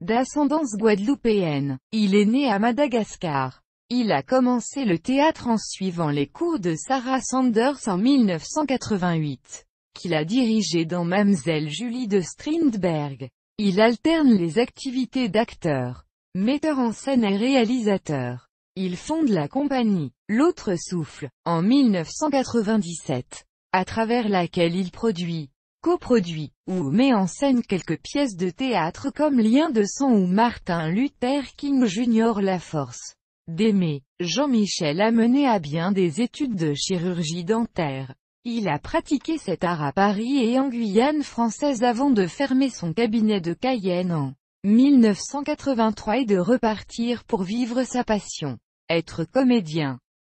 D'ascendance guadeloupéenne, il est né à Madagascar. Il a commencé le théâtre en suivant les cours de Sarah Sanders en 1988, qu'il a dirigé dans Mamselle Julie de Strindberg. Il alterne les activités d'acteur, metteur en scène et réalisateur. Il fonde la compagnie L'autre souffle en 1997, à travers laquelle il produit coproduit, ou met en scène quelques pièces de théâtre comme Lien de sang ou Martin Luther King Jr. La force d'aimer. Jean-Michel a mené à bien des études de chirurgie dentaire. Il a pratiqué cet art à Paris et en Guyane française avant de fermer son cabinet de Cayenne en 1983 et de repartir pour vivre sa passion. Être comédien.